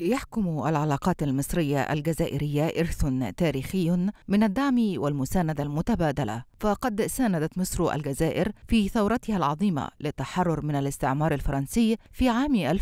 يحكم العلاقات المصرية الجزائرية إرث تاريخي من الدعم والمساندة المتبادلة، فقد ساندت مصر الجزائر في ثورتها العظيمة للتحرر من الاستعمار الفرنسي في عام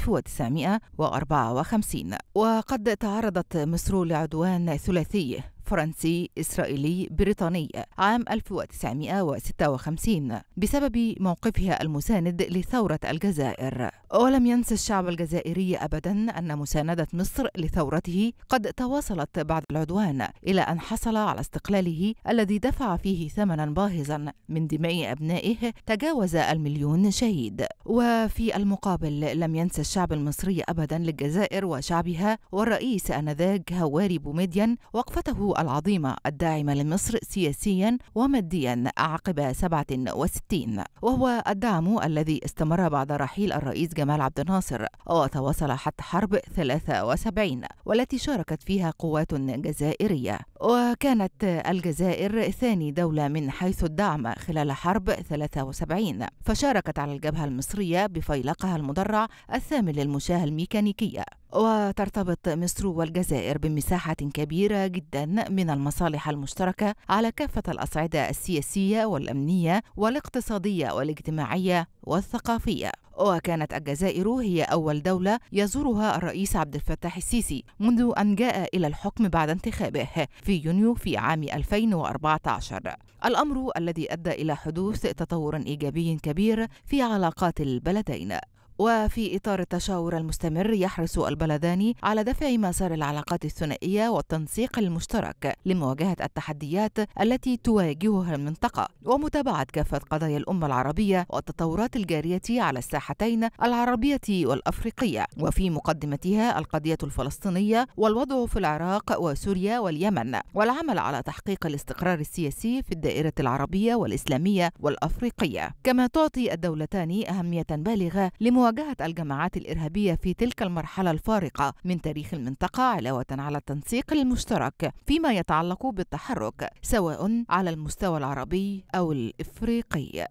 1954، وقد تعرضت مصر لعدوان ثلاثي فرنسي إسرائيلي بريطاني عام 1956 بسبب موقفها المساند لثورة الجزائر ولم ينسى الشعب الجزائري أبدا أن مساندة مصر لثورته قد تواصلت بعد العدوان إلى أن حصل على استقلاله الذي دفع فيه ثمنا باهظا من دماء أبنائه تجاوز المليون شهيد وفي المقابل لم ينسى الشعب المصري أبدا للجزائر وشعبها والرئيس آنذاك هواري بوميديان وقفته العظيمة الداعمة لمصر سياسيا وماديا عقب 67 وهو الدعم الذي استمر بعد رحيل الرئيس جمال عبد الناصر وتواصل حتى حرب 73 والتي شاركت فيها قوات جزائرية وكانت الجزائر ثاني دولة من حيث الدعم خلال حرب 73 فشاركت على الجبهة المصرية بفيلقها المدرع الثامن للمشاة الميكانيكية وترتبط مصر والجزائر بمساحة كبيرة جدا من المصالح المشتركة على كافة الأصعدة السياسية والأمنية والاقتصادية والاجتماعية والثقافية وكانت الجزائر هي أول دولة يزورها الرئيس عبد الفتاح السيسي منذ أن جاء إلى الحكم بعد انتخابه في يونيو في عام 2014 الأمر الذي أدى إلى حدوث تطور إيجابي كبير في علاقات البلدين وفي إطار التشاور المستمر يحرص البلدان على دفع مسار العلاقات الثنائية والتنسيق المشترك لمواجهة التحديات التي تواجهها المنطقة ومتابعة كافة قضايا الأمة العربية والتطورات الجارية على الساحتين العربية والأفريقية وفي مقدمتها القضية الفلسطينية والوضع في العراق وسوريا واليمن والعمل على تحقيق الاستقرار السياسي في الدائرة العربية والإسلامية والأفريقية كما تعطي الدولتان أهمية بالغة لمواجهة مواجهة الجماعات الإرهابية في تلك المرحلة الفارقة من تاريخ المنطقة علاوة على التنسيق المشترك فيما يتعلق بالتحرك سواء على المستوى العربي أو الإفريقي